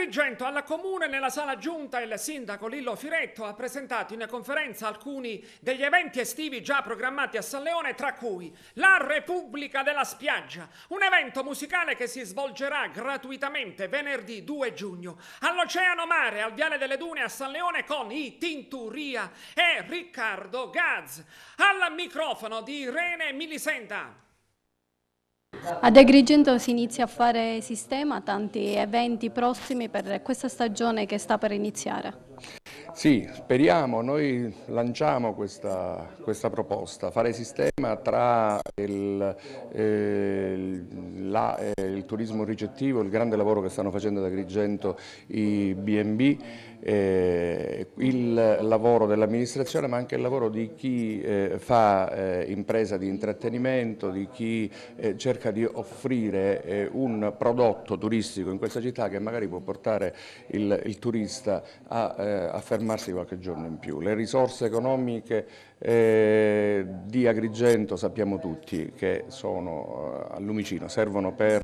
Agrigento alla Comune nella sala giunta il sindaco Lillo Firetto ha presentato in conferenza alcuni degli eventi estivi già programmati a San Leone tra cui la Repubblica della Spiaggia, un evento musicale che si svolgerà gratuitamente venerdì 2 giugno all'Oceano Mare al Viale delle Dune a San Leone con i Tinturia e Riccardo Gaz. Al microfono di Irene Milisenda. Ad Agrigento si inizia a fare sistema tanti eventi prossimi per questa stagione che sta per iniziare. Sì, speriamo, noi lanciamo questa, questa proposta, fare sistema tra il, eh, la, eh, il, turismo ricettivo, il grande lavoro che stanno facendo da Agrigento i B&B, eh, il lavoro dell'amministrazione ma anche il lavoro di chi eh, fa eh, impresa di intrattenimento, di chi eh, cerca di offrire un prodotto turistico in questa città che magari può portare il, il turista a, a fermare fermarsi qualche giorno in più. Le risorse economiche eh, di Agrigento sappiamo tutti che sono eh, a lumicino, servono per,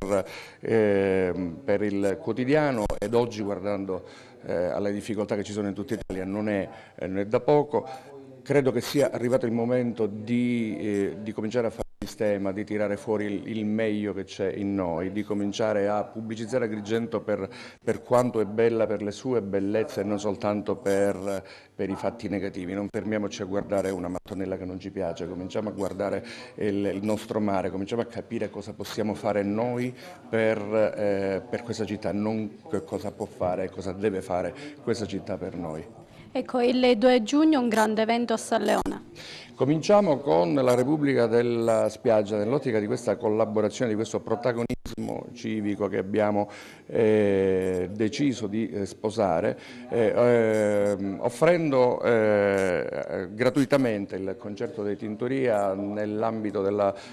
eh, per, il quotidiano ed oggi guardando eh, alle difficoltà che ci sono in tutta Italia non è, eh, non è da poco credo che sia arrivato il momento di, eh, di cominciare a fare sistema, di tirare fuori il meglio che c'è in noi, di cominciare a pubblicizzare Agrigento per, per, quanto è bella, per le sue bellezze e non soltanto per, per, i fatti negativi. Non fermiamoci a guardare una mattonella che non ci piace, cominciamo a guardare il, il nostro mare, cominciamo a capire cosa possiamo fare noi per, eh, per questa città, non cosa può fare e cosa deve fare questa città per noi. Ecco, il 2 giugno un grande evento a San Leone. Cominciamo con la Repubblica della Spiaggia, nell'ottica di questa collaborazione, di questo protagonismo civico che abbiamo eh, deciso di eh, sposare, eh, ehm, offrendo eh, gratuitamente il concerto dei Tintoria nell'ambito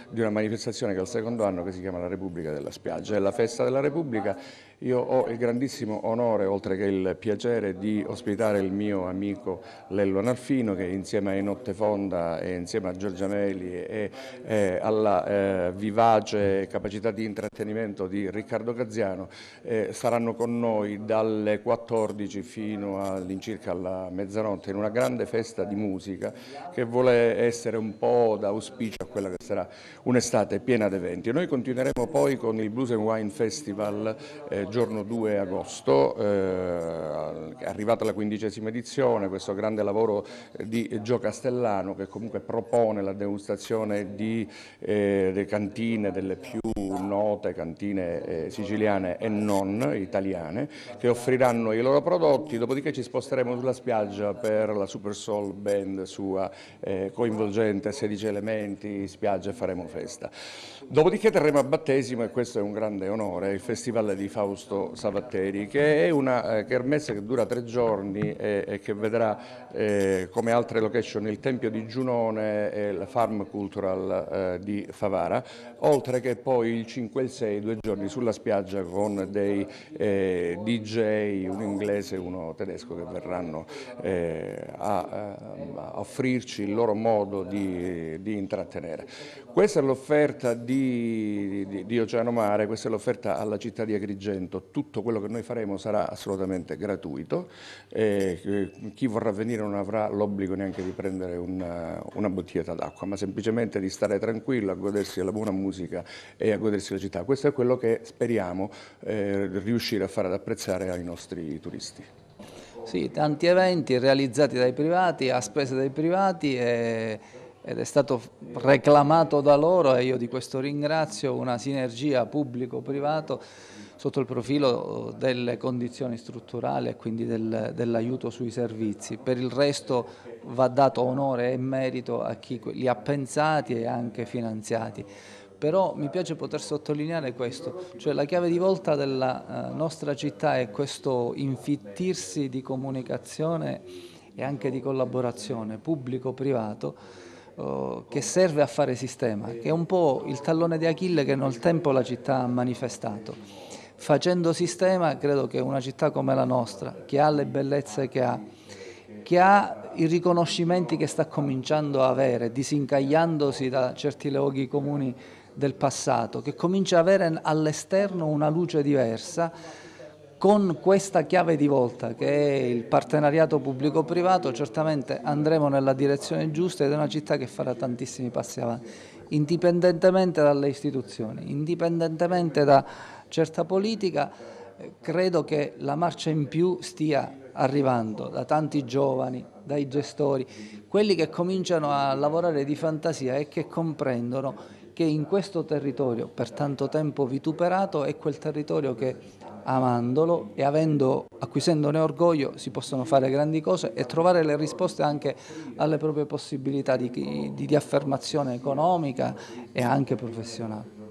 di una manifestazione che è il secondo anno che si chiama la Repubblica della Spiaggia, è la festa della Repubblica. Io ho il grandissimo onore, oltre che il piacere, di ospitare il mio amico Lello Nalfino che insieme ai Nottefori Rotonda e insieme a Giorgia Meli e, e alla eh, vivace capacità di intrattenimento di Riccardo Gazziano eh, saranno con noi dalle 14 fino all'incirca alla mezzanotte in una grande festa di musica che vuole essere un po' da auspicio a quella che sarà un'estate piena di eventi. Noi continueremo poi con il Blues and Wine Festival eh, giorno 2 agosto, eh, arrivata la quindicesima edizione, questo grande lavoro di Gio Castellano Milano che comunque propone la degustazione di, eh, delle cantine, delle più note cantine eh, siciliane e non italiane, che offriranno i loro prodotti, dopodiché ci sposteremo sulla spiaggia per la Super Soul Band sua eh, coinvolgente, 16 elementi, spiaggia e faremo festa. Dopodiché terremo a battesimo, e questo è un grande onore, il Festival di Fausto Savatteri che è una eh, kermesse che dura tre giorni e, eh, e che vedrà eh, come altre location il Tempio di Giunone e la Farm Cultural eh, di Favara, oltre che poi il 5 e il 6, due giorni sulla spiaggia con dei eh, DJ, un inglese e uno tedesco che verranno eh, a, ehm, a, offrirci il loro modo di, di intrattenere. Questa è l'offerta di, di, di, Oceano Mare, questa è l'offerta alla città di Agrigento, tutto quello che noi faremo sarà assolutamente gratuito, eh, chi vorrà venire non avrà l'obbligo neanche di prendere un un, eh, una bottiglietta d'acqua, ma semplicemente di stare tranquillo a godersi la buona musica e a godersi la città. Questo è quello che speriamo eh, riuscire a fare ad apprezzare ai nostri turisti. Sì, tanti eventi realizzati dai privati, a spese dei privati e, ed è stato reclamato da loro e io di questo ringrazio una sinergia pubblico-privato sotto il profilo eh, delle condizioni strutturali e quindi del, dell'aiuto sui servizi. Per il resto va dato onore e merito a chi li ha pensati e anche finanziati però mi piace poter sottolineare questo, cioè la chiave di volta della eh, nostra città è questo infittirsi di comunicazione e anche di collaborazione pubblico-privato eh, che serve a fare sistema, che è un po' il tallone di Achille che nel tempo la città ha manifestato facendo sistema credo che una città come la nostra, che ha le bellezze che ha, che ha i riconoscimenti che sta cominciando a avere, disincagliandosi da certi luoghi comuni del passato, che comincia ad avere all'esterno una luce diversa, con questa chiave di volta che è il partenariato pubblico-privato certamente andremo nella direzione giusta ed è una città che farà tantissimi passi avanti indipendentemente dalle istituzioni, indipendentemente da certa politica, eh, credo che la marcia in più stia arrivando da tanti giovani, dai gestori, quelli che cominciano a lavorare di fantasia e che comprendono che in questo territorio per tanto tempo vituperato è quel territorio che amandolo e avendo, acquisendone orgoglio si possono fare grandi cose e trovare le risposte anche alle proprie possibilità di, di, di affermazione economica e anche professionale.